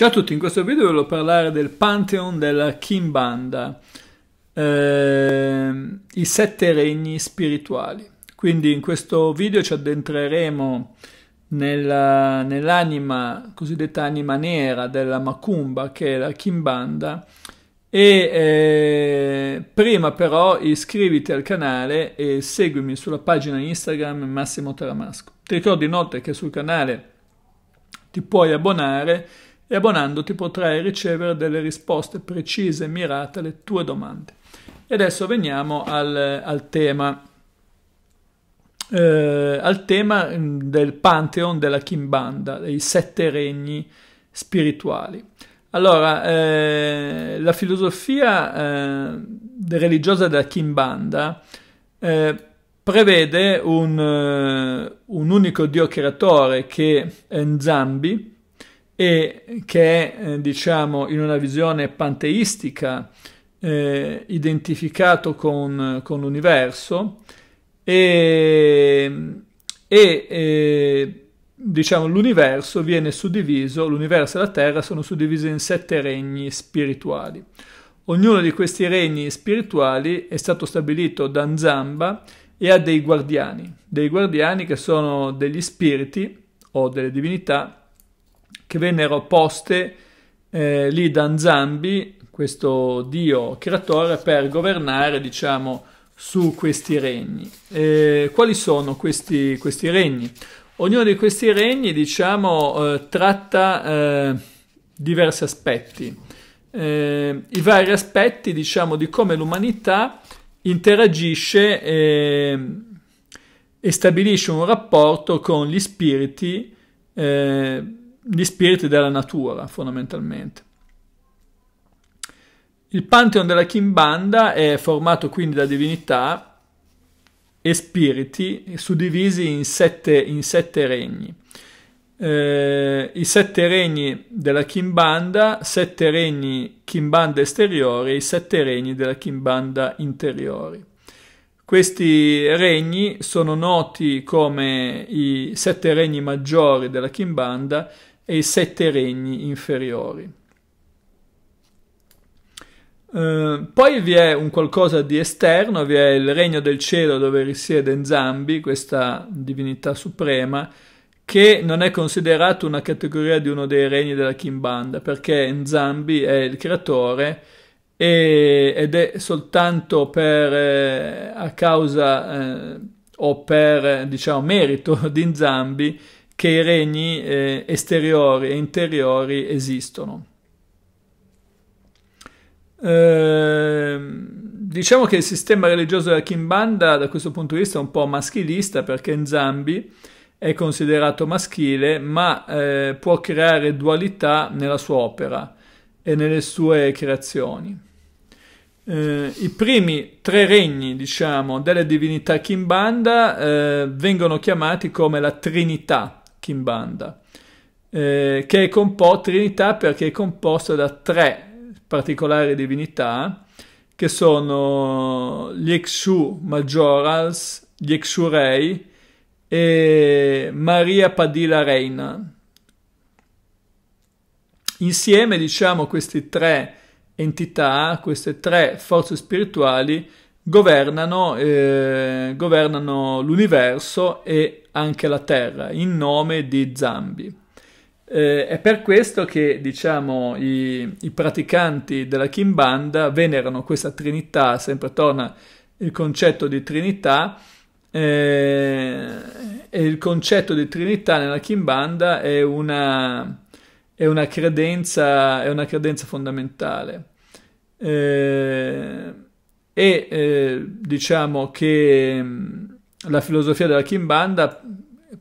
Ciao a tutti, in questo video voglio parlare del Pantheon della Kimbanda, ehm, i sette regni spirituali. Quindi in questo video ci addentreremo nell'anima, cosiddetta anima nera della Macumba, che è la Kimbanda, e eh, prima però iscriviti al canale e seguimi sulla pagina Instagram Massimo Taramasco. Ti ricordo inoltre che sul canale ti puoi abbonare e abbonandoti potrai ricevere delle risposte precise e mirate alle tue domande. E adesso veniamo al, al tema. Eh, al tema mm, del Pantheon della Kimbanda, dei sette regni spirituali. Allora, eh, la filosofia eh, religiosa della Kimbanda eh, prevede un, eh, un unico Dio creatore che è Nzambi, e che è, eh, diciamo, in una visione panteistica eh, identificato con, con l'universo e, e eh, diciamo, l'universo viene suddiviso, l'universo e la terra sono suddivisi in sette regni spirituali. Ognuno di questi regni spirituali è stato stabilito da Nzamba e ha dei guardiani, dei guardiani che sono degli spiriti o delle divinità che vennero poste eh, lì da Anzambi, questo dio creatore, per governare, diciamo, su questi regni. Eh, quali sono questi, questi, regni? Ognuno di questi regni, diciamo, eh, tratta eh, diversi aspetti. Eh, I vari aspetti, diciamo, di come l'umanità interagisce ehm, e stabilisce un rapporto con gli spiriti eh, gli spiriti della natura fondamentalmente. Il Pantheon della Kimbanda è formato quindi da divinità e spiriti suddivisi in sette, in sette regni. Eh, I sette regni della Kimbanda, sette regni Kimbanda esteriori e i sette regni della Kimbanda interiori. Questi regni sono noti come i sette regni maggiori della Kimbanda e i sette regni inferiori. Uh, poi vi è un qualcosa di esterno, vi è il regno del cielo dove risiede Nzambi, questa divinità suprema, che non è considerato una categoria di uno dei regni della Kimbanda, perché Nzambi è il creatore e, ed è soltanto per, eh, a causa eh, o per, diciamo, merito di Nzambi che i regni eh, esteriori e interiori esistono. Eh, diciamo che il sistema religioso della Kimbanda da questo punto di vista è un po' maschilista perché in Zambi è considerato maschile ma eh, può creare dualità nella sua opera e nelle sue creazioni. Eh, I primi tre regni, diciamo, delle divinità Kimbanda eh, vengono chiamati come la Trinità, Kimbanda, eh, che è compo- Trinità perché è composta da tre particolari divinità che sono gli Exu Majorals, gli Exu Rei e Maria Padilla Reina. Insieme, diciamo, queste tre entità, queste tre forze spirituali governano, eh, governano l'universo e anche la terra in nome di Zambi. Eh, è per questo che diciamo, i, i, praticanti della Kimbanda venerano questa Trinità, sempre torna il concetto di Trinità, eh, e il concetto di Trinità nella Kimbanda è una, è una, credenza, è una credenza, fondamentale. Eh, e eh, diciamo che mm, la filosofia della Kimbanda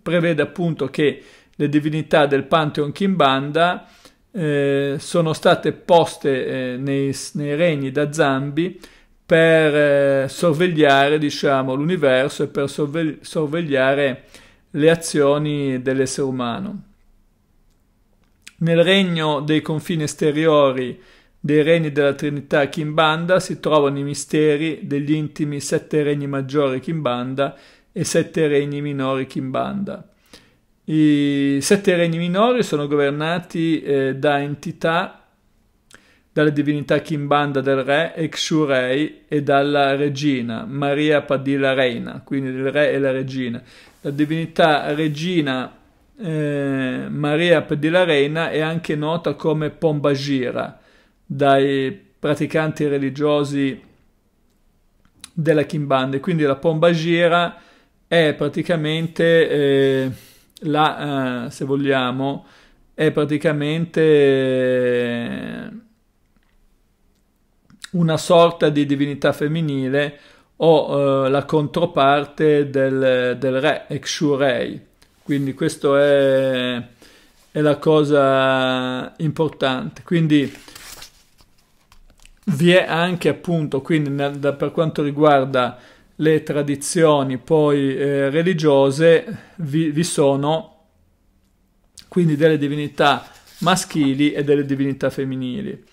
prevede appunto che le divinità del Pantheon Kimbanda eh, sono state poste eh, nei, nei, regni da Zambi per eh, sorvegliare diciamo, l'universo e per sorve sorvegliare le azioni dell'essere umano. Nel regno dei confini esteriori dei regni della Trinità Kimbanda si trovano i misteri degli intimi sette regni maggiori Kimbanda e sette regni minori Kimbanda. I sette regni minori sono governati eh, da entità, dalla divinità Kimbanda del re Exurei e dalla regina Maria Padilla Reina, quindi il re e la regina. La divinità regina eh, Maria Padilla Reina è anche nota come Pombagira dai praticanti religiosi della Kimbande. Quindi la pomba gira è praticamente eh, la, eh, se vogliamo, è praticamente eh, una sorta di divinità femminile o eh, la controparte del, del re, Exurei. Quindi questa è, è la cosa importante. Quindi vi è anche appunto, quindi nel, da, per quanto riguarda le tradizioni poi eh, religiose, vi, vi sono quindi delle divinità maschili e delle divinità femminili.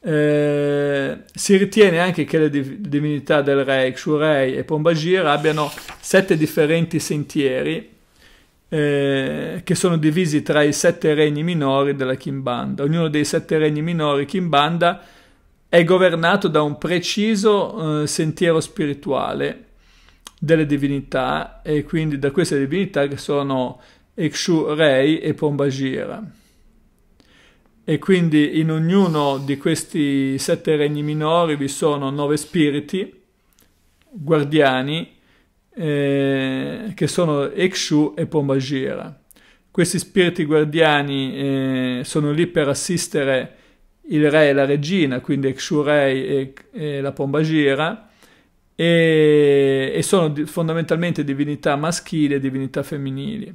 Eh, si ritiene anche che le divinità del re Xurei e Pombagir abbiano sette differenti sentieri eh, che sono divisi tra i sette regni minori della Kimbanda. Ognuno dei sette regni minori Kimbanda è governato da un preciso eh, sentiero spirituale delle divinità e quindi da queste divinità che sono Ekshu Rei e Pombagira. E quindi in ognuno di questi sette regni minori vi sono nove spiriti guardiani eh, che sono Ekshu e Pombagira. Questi spiriti guardiani eh, sono lì per assistere il re e la regina, quindi Exurei e, e la Pombagira, e, e sono di, fondamentalmente divinità maschili e divinità femminili.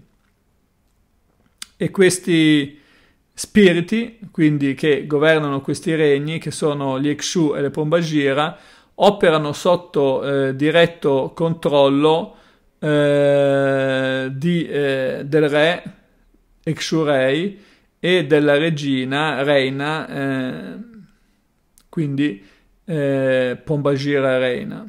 E questi spiriti, quindi che governano questi regni, che sono gli Exu e le Pombagira, operano sotto eh, diretto controllo eh, di, eh, del re Exurei, e della regina Reina, eh, quindi eh, Pombagira Reina.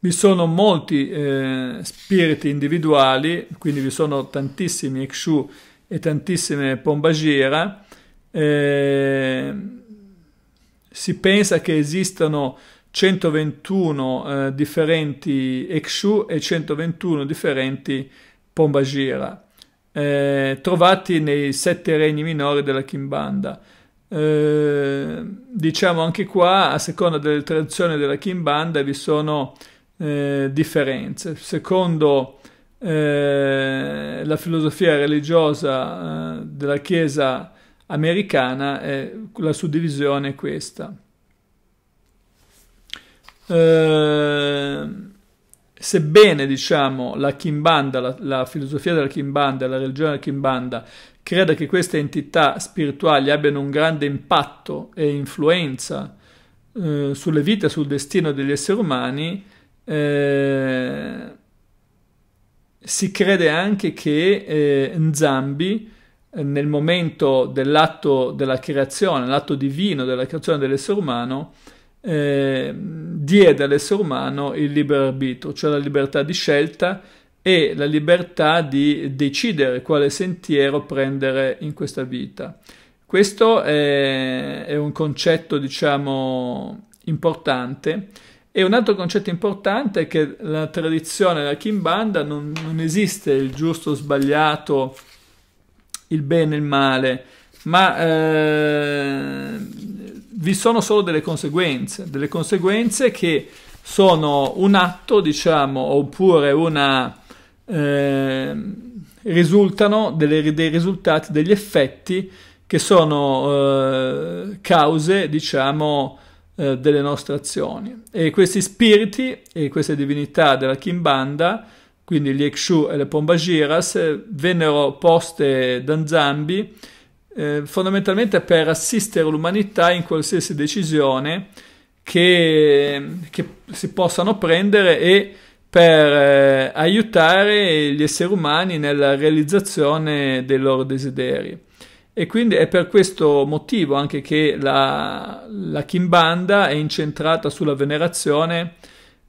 Vi sono molti eh, spiriti individuali, quindi vi sono tantissimi Ikshu e tantissime Pombagira. Eh, si pensa che esistano 121 eh, differenti Ikshu e 121 differenti Pombagira eh, trovati nei sette regni minori della Kimbanda. Eh, diciamo anche qua, a seconda delle tradizioni della Kimbanda, vi sono eh, differenze. Secondo eh, la filosofia religiosa eh, della Chiesa americana, la suddivisione è questa. Eh, sebbene diciamo, la Kimbanda, la, la, filosofia della Kimbanda, la religione della Kimbanda, creda che queste entità spirituali abbiano un grande impatto e influenza eh, sulle vite e sul destino degli esseri umani, eh, si crede anche che eh, Nzambi, eh, nel momento dell'atto della creazione, l'atto divino della creazione dell'essere umano, eh, diede all'essere umano il libero arbitro, cioè la libertà di scelta e la libertà di decidere quale sentiero prendere in questa vita. Questo è, è un concetto, diciamo, importante. E un altro concetto importante è che la tradizione della Kimbanda non, non esiste il giusto o sbagliato, il bene e il male, ma eh, vi sono solo delle conseguenze, delle conseguenze che sono un atto, diciamo, oppure una... Eh, risultano delle, dei risultati, degli effetti che sono eh, cause, diciamo, eh, delle nostre azioni. E questi spiriti e queste divinità della Kimbanda, quindi gli Ekshu e le Pombagiras, eh, vennero poste da Zambi eh, fondamentalmente per assistere l'umanità in qualsiasi decisione che, che si possano prendere e per eh, aiutare gli esseri umani nella realizzazione dei loro desideri. E quindi è per questo motivo anche che la, la Kimbanda è incentrata sulla venerazione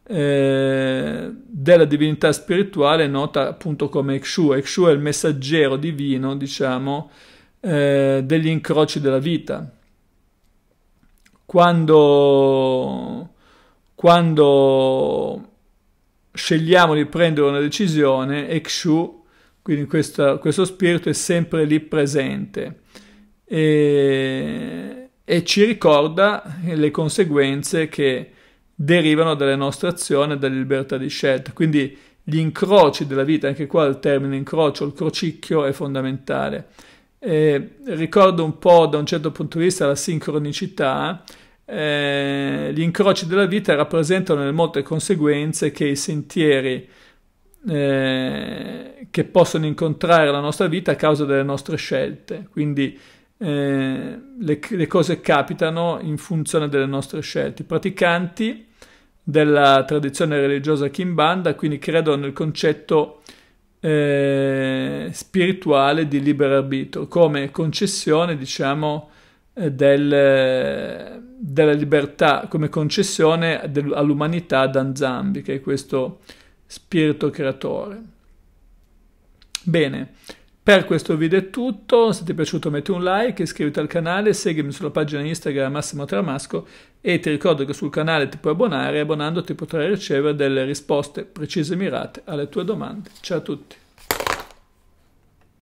eh, della divinità spirituale nota appunto come Exu, Exu è il messaggero divino, diciamo, eh, degli incroci della vita. Quando, quando scegliamo di prendere una decisione, Ekshu, quindi questa, questo spirito è sempre lì presente e, e ci ricorda le conseguenze che derivano dalle nostre azioni e dalla libertà di scelta. Quindi gli incroci della vita, anche qua il termine incrocio, il crocicchio è fondamentale. Eh, ricordo un po' da un certo punto di vista la sincronicità. Eh, gli incroci della vita rappresentano le molte conseguenze che i sentieri eh, che possono incontrare la nostra vita a causa delle nostre scelte. Quindi eh, le, le, cose capitano in funzione delle nostre scelte. I praticanti della tradizione religiosa Kimbanda quindi credono nel concetto eh, eh, spirituale di libero arbitro, come concessione, diciamo, eh, del, della libertà, come concessione del, all'umanità d'Anzambi, che è questo spirito creatore. Bene. Per questo video è tutto, se ti è piaciuto metti un like, iscriviti al canale, seguimi sulla pagina Instagram Massimo Tramasco e ti ricordo che sul canale ti puoi abbonare e abbonandoti potrai ricevere delle risposte precise e mirate alle tue domande. Ciao a tutti!